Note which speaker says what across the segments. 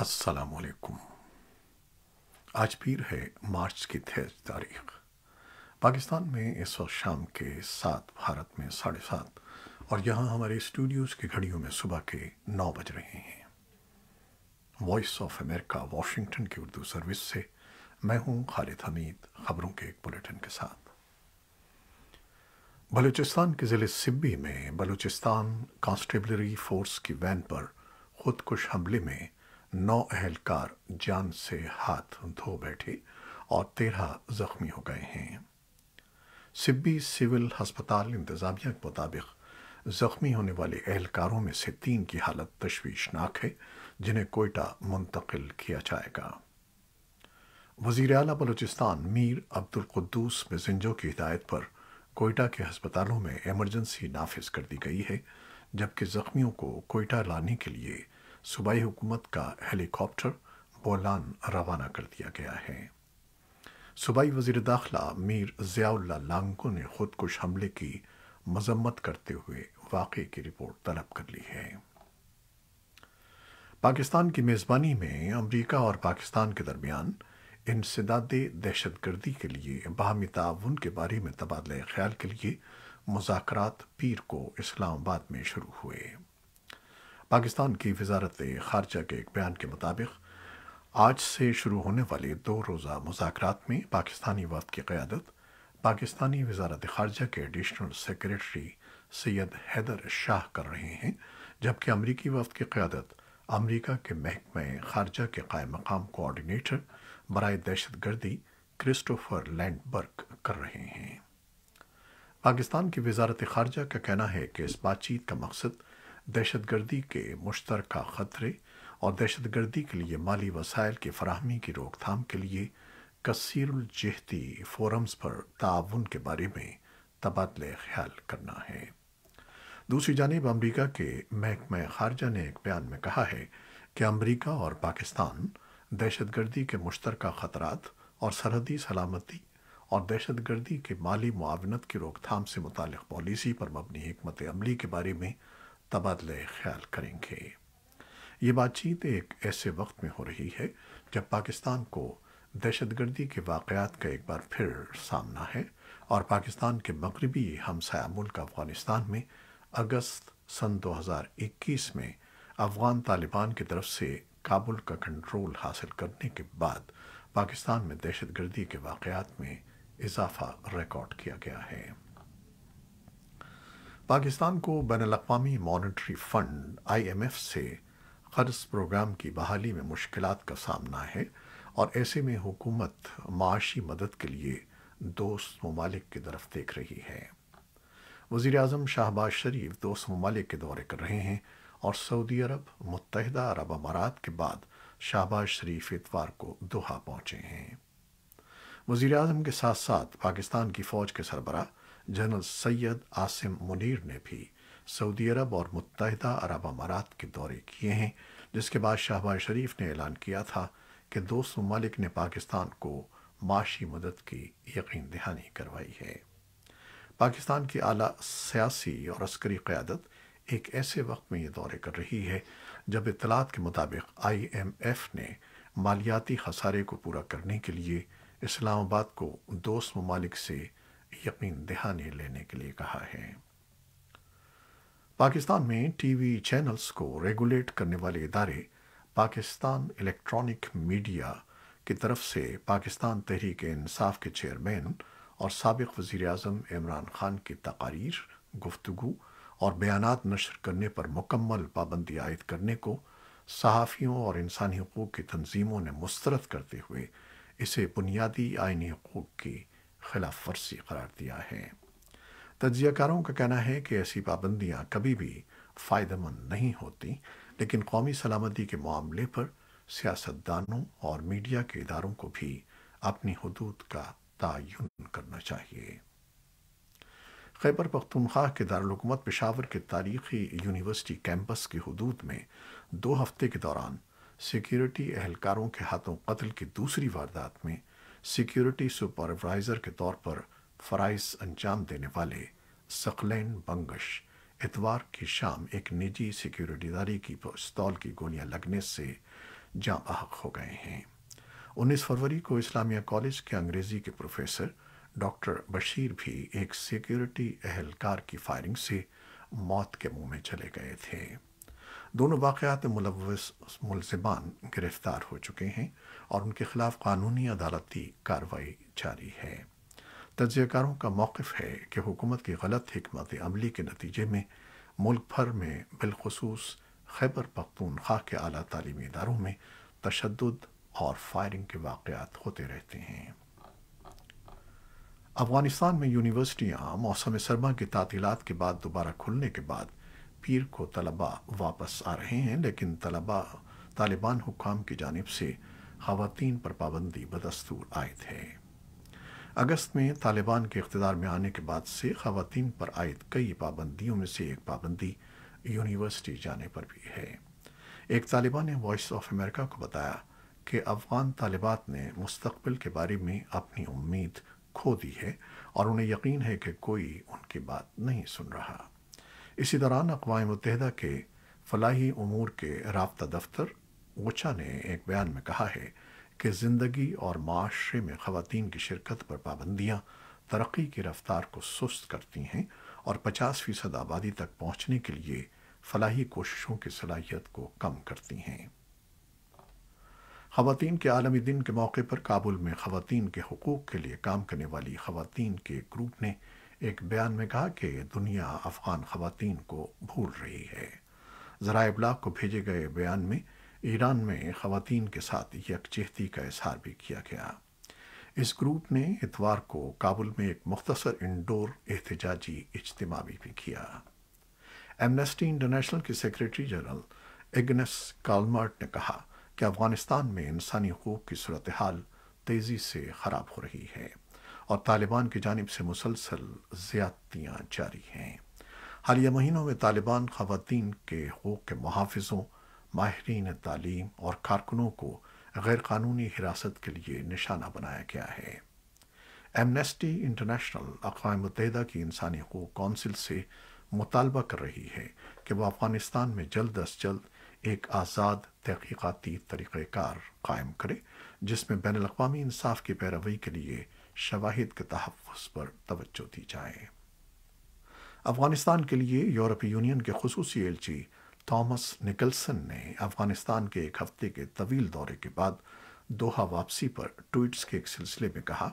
Speaker 1: असलकुम आज पीर है मार्च की तेईस तारीख पाकिस्तान में इस वक्त शाम के सात भारत में साढ़े सात और यहाँ हमारे स्टूडियोज़ की घड़ियों में सुबह के नौ बज रहे हैं वॉइस ऑफ अमेरिका वॉशिंगटन की उर्दू सर्विस से मैं हूँ खालिद हमीद खबरों के एक बुलेटिन के साथ बलूचिस्तान के ज़िले सिब्बी में बलूचिस्तान कांस्टेबलरी फोर्स की वैन पर खुदकुश हमले में नौ अहलकार जान से हाथ धो बैठे और तेरह जख्मी हो गए हैं सिब्बी सिविल अस्पताल इंतजामिया के मुताबिक जख्मी होने वाले अहलकारों में से तीन की हालत तश्वीशनाक है जिन्हें कोयटा मुंतकिल किया जाएगा वजीर अला बलूचिस्तान मीर अब्दुल कुद्दूस मिजिंजो की हिदायत पर कोयटा के अस्पतालों में इमरजेंसी नाफिज कर दी गई है जबकि जख्मियों को कोयटा लाने के लिए सूबाई हुकूमत का हेलीकॉप्टर बोलान रवाना कर दिया गया है सूबाई वजीर दाखिला मीर ज़ियाउल्ला लांगो ने खुदकुश हमले की मजम्मत करते हुए वाक़े की रिपोर्ट तलब कर ली है पाकिस्तान की मेज़बानी में अमरीका और पाकिस्तान के दरमियान इंसदाद दहशतगर्दी के लिए बाहमी ताउन के बारे में तबादला ख्याल के लिए मुजात पीर को इस्लामाबाद में शुरू हुए पाकिस्तान की वजारत खारजा के एक बयान के मुताबिक आज से शुरू होने वाले दो रोज़ा मुजाकर में पाकिस्तानी वफद की क़्यादत पाकिस्तानी वजारत खारजा के एडिशनल सेक्रेटरी सैयद हैदर शाह कर रहे हैं जबकि अमरीकी वफद की क़्यादत अमरीका के महकमे खारजा के कायम मकाम कोआर्डीनेटर बरए दहशतगर्दी क्रिस्टोफर लैंडबर्ग कर रहे हैं पाकिस्तान की वजारत खारजा का कहना है कि इस बातचीत का मकसद दहशतगर्दी के मुश्तर ख़तरे और दहशतगर्दी के लिए माली वसायल की फराहमी की रोकथाम के लिए कसरजहती फोरम्स पर ताउन के बारे में तबादले ख्याल करना है दूसरी जानब अमरीका के महकमे खारजा ने एक बयान में कहा है कि अमरीका और पाकिस्तान दहशतगर्दी के मुश्तर ख़तरात और सरहदी सलामती और दहशतगर्दी के माली मुआवनत की रोकथाम से मुतल पॉलिसी पर मबनी हमत अमली के बारे में तबादले ख्याल करेंगे ये बातचीत एक ऐसे वक्त में हो रही है जब पाकिस्तान को दहशतगर्दी के वाकत का एक बार फिर सामना है और पाकिस्तान के मगरबी हमसाया मुल्क अफ़गानिस्तान में अगस्त सन 2021 में अफ़गान तालिबान की तरफ से काबुल का कंट्रोल हासिल करने के बाद पाकिस्तान में दहशतगर्दी के वाकत में इजाफा रिकॉर्ड किया गया है पाकिस्तान को बैन अवी मॉनिटरी फंड आईएमएफ से कर्ज प्रोग्राम की बहाली में मुश्किल का सामना है और ऐसे में हुकूमत माशी मदद के लिए दोस्त ममालिक की तरफ देख रही है वज़ी अजम शाहबाज शरीफ दोस्त ममालिक के दौरे कर रहे हैं और सऊदी अरब मुतहदा अरब अमारात के बाद शाहबाज शरीफ इतवार को दोहा पहुंचे हैं वजीर अजम के साथ साथ पाकिस्तान की फ़ौज के सरबरा जनरल सैयद आसिम मुनीर ने भी सऊदी अरब और मुतहदा अरब अमारात के दौरे किए हैं जिसके बाद शाहबाज शरीफ ने ऐलान किया था कि दोस्त ममालिक ने पाकिस्तान को माशी मदद की यकीन दहानी करवाई है पाकिस्तान की आला सियासी और अस्करी क़्यादत एक ऐसे वक्त में ये दौरे कर रही है जब इतलात के मुताबिक आईएमएफ ने मालियाती खसारे को पूरा करने के लिए इस्लामाबाद को दोस्त ममालिक से यकीन दहानी लेने के लिए कहा है पाकिस्तान में टीवी चैनल्स को रेगुलेट करने वाले इदारे पाकिस्तान इलेक्ट्रॉनिक मीडिया की तरफ से पाकिस्तान तहरीक इंसाफ के चेयरमैन और सबक वज़ी अजम इमरान खान की तकारीर गुफ्तु और बयानात नशर करने पर मुकम्मल पाबंदी आयद करने को सहाफ़ियों और इंसानी हकूक़ की तनजीमों ने मुस्तरद करते हुए इसे बुनियादी आइनी हकूक़ की खिलाफ वर्जी करार दिया है तजियाकारों का कहना है कि ऐसी पाबंदियां कभी भी फ़ायदेमंद नहीं होती लेकिन कौमी सलामती के मामले पर सियासतदानों और मीडिया के इदारों को भी अपनी हदूद का तयन करना चाहिए खैबर पख्तूनख्वा के दारकूमत पेशावर के तारीखी यूनिवर्सिटी कैंपस की हदूद में दो हफ्ते के दौरान सिक्योरिटी एहलकारों के हाथों कत्ल की दूसरी वारदात में सिक्योरिटी सुपरवाइजर के तौर पर फराइज अंजाम देने वाले सकलैन बंगश इतवार की शाम एक निजी सिक्योरिटीदारी की पिस्तौल की गोलियां लगने से जाँ बहक हो गए हैं 19 फरवरी को इस्लामिया कॉलेज के अंग्रेजी के प्रोफेसर डॉक्टर बशीर भी एक सिक्योरिटी अहलकार की फायरिंग से मौत के मुंह में चले गए थे दोनों वाकत मुलवस मुलजमान गिरफ्तार हो चुके हैं और उनके खिलाफ कानूनी अदालती कार्रवाई जारी है तजयकारों का मौक़ है कि हुकूमत की गलत हमत अमली के नतीजे में मुल्क भर में बिलखसूस खैबर खा के अली तलीमी इदारों में तशद और फायरिंग के वाकत होते रहते हैं अफगानिस्तान में यूनिवर्सिटियां मौसम सरमा की तातीलत के बाद दोबारा खुलने के बाद पीर को तलबा वापस आ रहे हैं लेकिन तलबा तालिबान हुकाम की जानब से खातन पर पाबंदी बदस्तूर आयद है अगस्त में तालिबान के इकतदार में आने के बाद से खातन पर आयद कई पाबंदियों में से एक पाबंदी यूनिवर्सिटी जाने पर भी है एक तालिबा ने वॉइस ऑफ अमेरिका को बताया कि अफगान तालिबात ने मुस्तबिल के बारे में अपनी उम्मीद खो दी है और उन्हें यकीन है कि कोई उनकी बात नहीं सुन रहा इसी दौरान अकवा मुतहद के फलाही उमूर के रबता दफ्तर ओचा ने एक बयान में कहा है कि ज़िंदगी और माशरे में खातन की शिरकत पर पाबंदियाँ तरक्की की रफ्तार को सुस्त करती हैं और 50 फीसद आबादी तक पहुँचने के लिए फलाही कोशिशों की सलाहियत को कम करती हैं खातन के आलमी दिन के मौके पर काबुल में खातन के हकूक़ के लिए काम करने वाली खातन के ग्रुप ने एक बयान में कहा कि दुनिया अफगान खवतान को भूल रही है ज़रा इबलाग को भेजे गए बयान में ईरान में खातन के साथ यकजहती का इजहार भी किया गया इस ग्रुप ने इतवार को काबुल में एक मुख्तसर इंडोर एहतजाजी इजतम भी किया एमनेस्टी इंटरनेशनल की सेक्रेटरी जनरल एग्नेस कालमार्ट ने कहा कि अफगानिस्तान में इंसानी हकूक़ की सूरत हाल तेज़ी से ख़राब हो रही है और तालिबान की जानब से मुसलसल ज़्यादतियाँ जारी हैं हालिया महीनों में तालिबान खातन के हकूक़ के मुहाफ़ों माहरीन तालीम और कारकुनों को गैरकानूनी हिरासत के लिए निशाना बनाया गया है एमनेस्टी इंटरनेशनल अकवा मुतहदा की इंसानी हकूक़ कौंसिल से मुतालबा कर रही है कि वह अफ़गानिस्तान में जल्द अज जल्द एक आज़ाद तहकीकती तरीक़ार कायम करे जिसमें बैन अवी इंसाफ की पैरवी के लिए शवाहिद के तहफ़ पर तवज्जो दी जाए अफ़गानिस्तान के लिए यूरोपीय यूनियन के खसूसी एलची थॉमस निकलसन ने अफ़गानिस्तान के एक हफ्ते के तवील दौरे के बाद दोहा वापसी पर ट्वीट्स के एक सिलसिले में कहा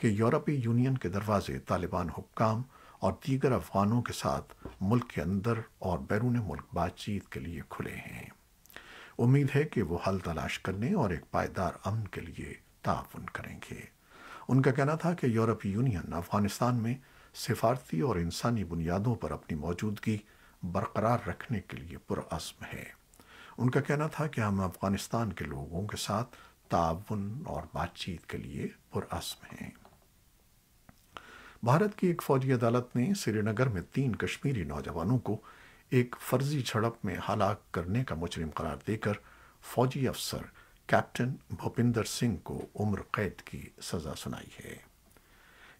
Speaker 1: कि यूरोपीय यूनियन के दरवाजे तालिबान हुक्काम और दीगर अफगानों के साथ मुल्क के अंदर और बैरून मुल्क बातचीत के लिए खुले हैं उम्मीद है कि वो हल तलाश करने और एक पायदार अमन के लिए ताउन करेंगे उनका कहना था कि यूरोपीय यूनियन अफगानिस्तान में सिफारती और इंसानी बुनियादों पर अपनी मौजूदगी बरकरार रखने के लिए पुरअज़म है उनका कहना था कि हम अफगानिस्तान के लोगों के साथ ताउन और बातचीत के लिए पुरअज़म हैं भारत की एक फौजी अदालत ने श्रीनगर में तीन कश्मीरी नौजवानों को एक फर्जी झड़प में हलाक करने का मुजरिम करार देकर फौजी अफसर कैप्टन भूपिंदर सिंह को उम्र कैद की सज़ा सुनाई है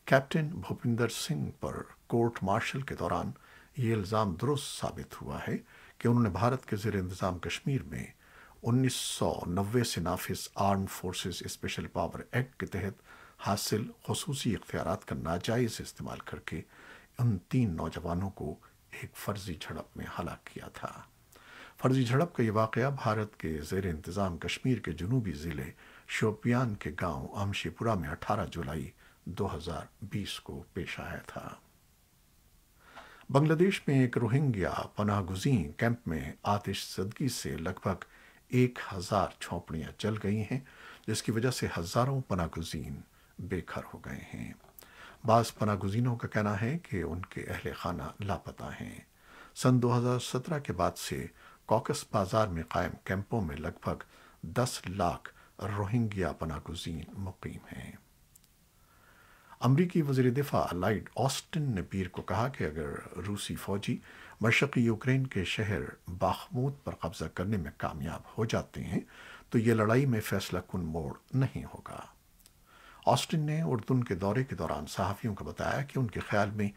Speaker 1: कैप्टन भूपिंदर सिंह पर कोर्ट मार्शल के दौरान ये इल्ज़ाम दुरुस्त साबित हुआ है कि उन्होंने भारत के जेर इंतज़ाम कश्मीर में 1990 से नाफिस arm forces special power act के तहत हासिल खसूसी इख्तियार का नाजायज़ इस्तेमाल करके उन तीन नौजवानों को एक फर्जी झड़प में हलाक किया था फर्जी झड़प का ये वाक़ भारत के जेर इंतज़ाम कश्मीर के जनूबी ज़िले शोपियान के गांव अमशीपुरा में 18 जुलाई 2020 को पेश आया था बांग्लादेश में एक रोहिंग्या पनाह गुजी कैंप में आतिश सदगी से लगभग एक हज़ार झोंपड़ियां जल गई हैं जिसकी वजह से हज़ारों पनागुजीन बेघर हो गए हैं बाज़ पनागुजीनों का कहना है कि उनके अहल खाना लापता हैं सन 2017 के बाद से कॉकस बाजार में कायम कैंपों में लगभग दस लाख रोहिंग्या पनागुजीन मुकीम हैं अमरीकी वजीर दिफा लाइड ऑस्टिन ने पीर को कहा कि अगर रूसी फौजी मशक़ी यूक्रेन के शहर बाखमूत पर कब्ज़ा करने में कामयाब हो जाते हैं तो यह लड़ाई में फैसला कन मोड़ नहीं होगा ऑस्टिन ने उर्दन के दौरे के दौरान सहाफ़ियों को बताया कि उनके ख्याल में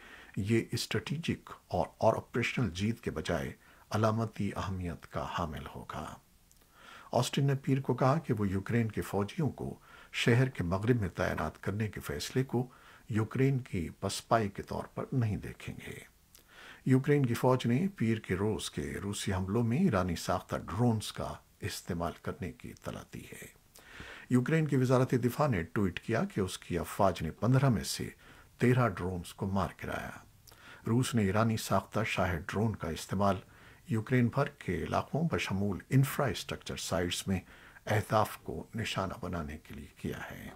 Speaker 1: ये स्ट्रेटिजिक और ऑपरेशनल जीत के बजाय अलामती अहमियत का हामिल होगा ऑस्टिन ने पीर को कहा कि वो यूक्रेन के फौजियों को शहर के मगरब में तैनात करने के फैसले को यूक्रेन की पसपाई के तौर पर नहीं देखेंगे यूक्रेन की फौज ने पीर के रोज के रूसी हमलों में ईरानी साख्ता ड्रोन्स का इस्तेमाल करने की तला दी है यूक्रेन की वजारत दिफा ने ट्वीट किया कि उसकी अफवाज ने पंद्रह में से तेरह ड्रोन को मार गिराया रूस ने ईरानी साख्ता शाह ड्रोन का इस्तेमाल यूक्रेन भर के इलाकों बशमूल इंफ्रास्ट्रक्चर साइट्स में अहताफ को निशाना बनाने के लिए किया है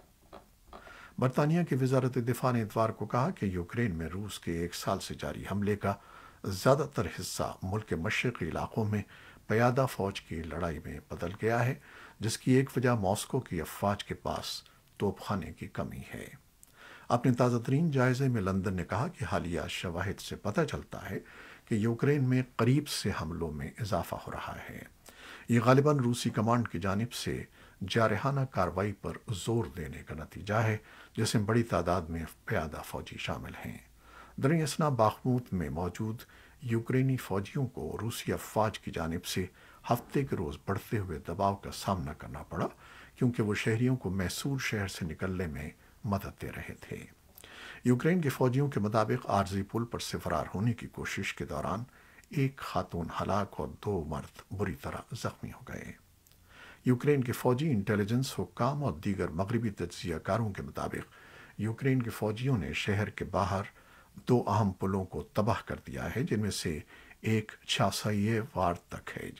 Speaker 1: बरतानिया की वजारत दिफा ने इतवार को कहा कि यूक्रेन में रूस के एक साल से जारी हमले का ज़्यादातर हिस्सा मुल्क के मशरक़ी इलाकों में पयादा फौज की लड़ाई में बदल गया है जिसकी एक वजह मॉस्को की अफवाज के पास तोपखाने की कमी है अपने ताज़ा तरीन जायजे में लंदन ने कहा कि हालिया शवाहद से पता चलता है कि यूक्रेन में करीब से हमलों में इजाफा हो रहा है ये गालिबा रूसी कमांड की जानब से जारहाना कार्रवाई पर जोर देने का नतीजा है जिसमें बड़ी तादाद में प्यादा फौजी शामिल हैं दरियासना बाखमूत में मौजूद यूक्रेनी फौजियों को रूसी अफवाज की जानब से हफ्ते के रोज़ बढ़ते हुए दबाव का सामना करना पड़ा क्योंकि वो शहरियों को मैसूर शहर से निकलने में मदद दे रहे थे यूक्रेन के फौजियों के मुताबिक आर्जी पुल पर से फरार होने की कोशिश के दौरान एक खातून हलाक और दो मर्द बुरी तरह जख्मी हो गए यूक्रेन के फौजी इंटेलिजेंस हुकाम और दीगर मगरबी तजियाकारों के मुताबिक यूक्रेन के फौजियों ने शहर के बाहर दो अहम पुलों को तबाह कर दिया है जिनमें से एक छासये वार तक है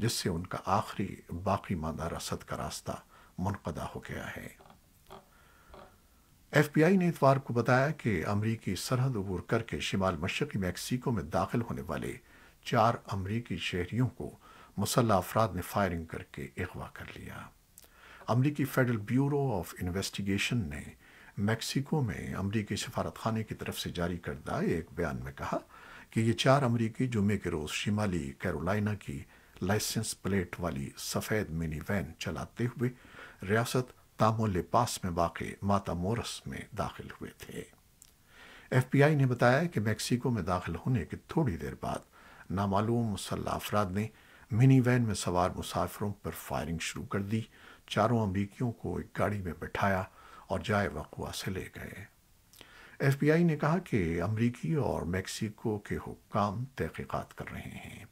Speaker 1: जिससे उनका आखिरी बाकी मादा रसद का रास्ता मुनदा हो गया है एफबीआई ने इतवार को बताया कि अमरीकी सरहद अबूर करके शिमाल मशरकी मैक्सिको में दाखिल होने वाले चार अमरीकी शहरियों को मुसल्ह अफराद ने फायरिंग करके अगवा कर लिया अमरीकी फेडरल ब्यूरो ऑफ इन्वेस्टिगेशन ने मैक्सिको में अमरीकी सफारतखाने की तरफ से जारी करदा एक बयान में कहा कि ये चार अमरीकी जुमे के रोज़ शिमाली कैरोलिना की लाइसेंस प्लेट वाली सफ़ेद मिनी वैन चलाते हुए रियासत तामोले पास में वाक़ माता मोरस में दाखिल हुए थे एफपीआई ने बताया कि मैक्सिको में दाखिल होने के थोड़ी देर बाद नामालूम मुसल्ह अफराद ने मिनी वैन में सवार मुसाफिरों पर फायरिंग शुरू कर दी चारों अमरीकियों को एक गाड़ी में बैठाया और जाए वकुआ से ले गए एफबीआई ने कहा कि अमरीकी और मैक्सिको के हुक्काम तहकीकत कर रहे हैं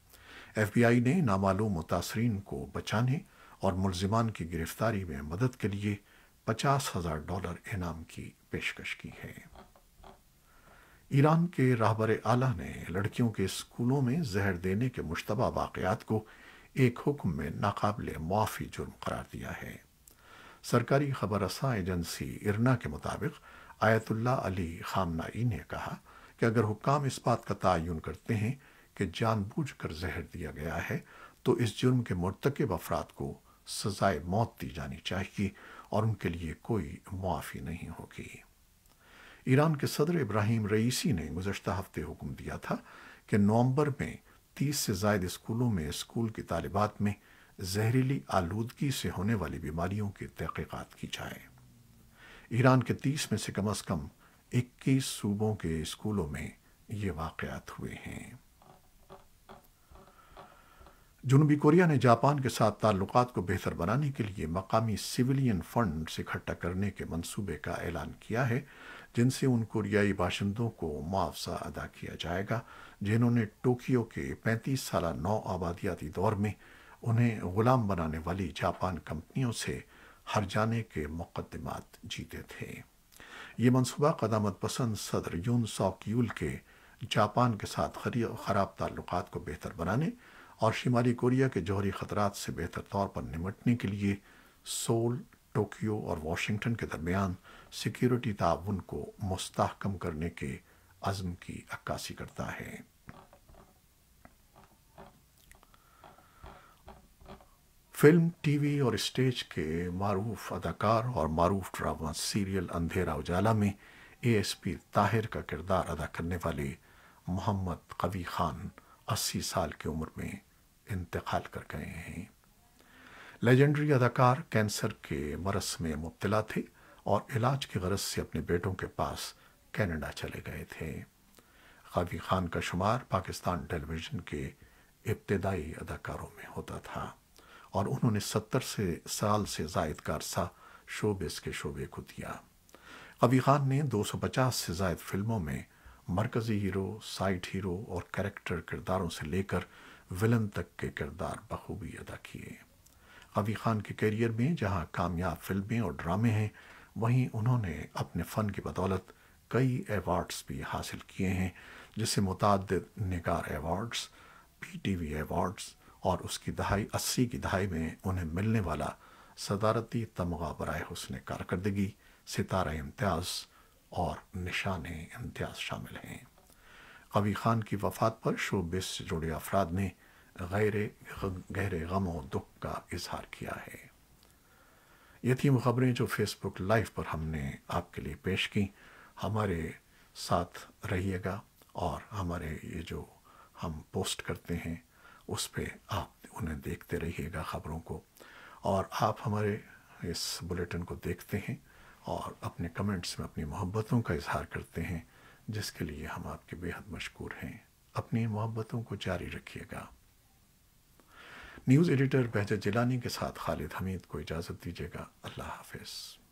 Speaker 1: एफबीआई ने नामालूम मुतासरीन को बचाने और मुलजिमान की गिरफ्तारी में मदद के लिए पचास हजार डॉलर इनाम की पेशकश की है ईरान के राहबर आला ने लड़कियों के स्कूलों में जहर देने के मुशतबा वाकयात को एक हुक्म में नाकबिल मुआफ़ी जुर्म करार दिया है सरकारी रसा एजेंसी इरना के मुताबिक आयतुल्ला अली खामनाई ने कहा कि अगर हुक्म इस बात का तयन करते हैं कि जानबूझकर जहर दिया गया है तो इस जुर्म के मुरतकब अफराद को सजाए मौत दी जानी चाहिए और उनके लिए कोई मुआफ़ी नहीं होगी ईरान के सदर इब्राहिम रईसी ने गुजशत हफ्ते हुक्म दिया था कि नवंबर में तीस से जायद स्कूलों में स्कूल की तालिबात में जहरीली आलूदगी से होने वाली बीमारियों की तहकीकत की जाए ईरान के तीस में से कम अज़ कम इक्कीस सूबों के स्कूलों में ये वाकत हुए हैं जुनूबी कोरिया ने जापान के साथ ताल्लुकात को बेहतर बनाने के लिए मकामी सिविलियन फंड इकट्ठा करने के मंसूबे का ऐलान किया है जिनसे उन कोरियाई बाशिंदों को मुआवजा अदा किया जाएगा जिन्होंने टोक्यो के पैंतीस साल नौ आबादियाती दौर में उन्हें गुलाम बनाने वाली जापान कंपनियों से हर जाने के मुकदमात जीते थे ये मनसूबा कदामत पसंद सदर यून सॉक यूल के जापान के साथ खराब ताल्लुकात को बेहतर बनाने और शिमाली कोरिया के जौहरी ख़तरात से बेहतर तौर पर निमटने के लिए सोल टोक्यो और वाशिंगटन के दरमियान सिक्योरिटी ताउन को मुस्तहकम करने के अज़म की अक्कासी करता है फिल्म टीवी और स्टेज के मरूफ अदाकार और मरूफ ड्रामा सीरियल अंधेरा उजाला में एएसपी ताहिर का किरदार अदा करने वाले मोहम्मद कवी खान अस्सी साल की उम्र में इंतकाल कर गए हैं लेजेंडरी अदाकार कैंसर के मरस में मुब्तला थे और इलाज की गरज से अपने बेटों के पास कनाडा चले गए थे कावी खान का शुमार पाकिस्तान टेलीविज़न के इब्तदाई अदाकारों में होता था और उन्होंने सत्तर से साल से जायद अरसा शोबे के शोबे को दिया कवी खान ने 250 से जायद फिल्मों में मरकज़ी हीरो साइड हीरो और कैरेक्टर किरदारों से लेकर विलन तक के किरदार बखूबी अदा किए कवी खान के करियर में जहां कामयाब फिल्में और ड्रामे हैं वहीं उन्होंने अपने फ़न की बदौलत कई अवार्ड्स भी हासिल किए हैं जिससे मुतद Nigar awards P T V awards और उसकी दहाई अस्सी की दहाई में उन्हें मिलने वाला सदारती तमगा बरए हुसन कारकर्दगी सितारा इम्तियाज़ और निशान इम्तियाज़ शामिल हैं कबी खान की वफ़ात पर शोबे से जुड़े अफराद ने गैर गहरे गम और दुख का इजहार किया है ये थी खबरें जो फेसबुक लाइव पर हमने आपके लिए पेश की हमारे साथ रहिएगा और हमारे ये जो हम पोस्ट करते हैं उस पर आप उन्हें देखते रहिएगा ख़बरों को और आप हमारे इस बुलेटिन को देखते हैं और अपने कमेंट्स में अपनी मोहब्बतों का इजहार करते हैं जिसके लिए हम आपके बेहद मशहूर हैं अपनी मोहब्बतों को जारी रखिएगा न्यूज़ एडिटर बहजत जिलानी के साथ खालिद हमीद को इजाज़त दीजिएगा अल्लाह हाफिज़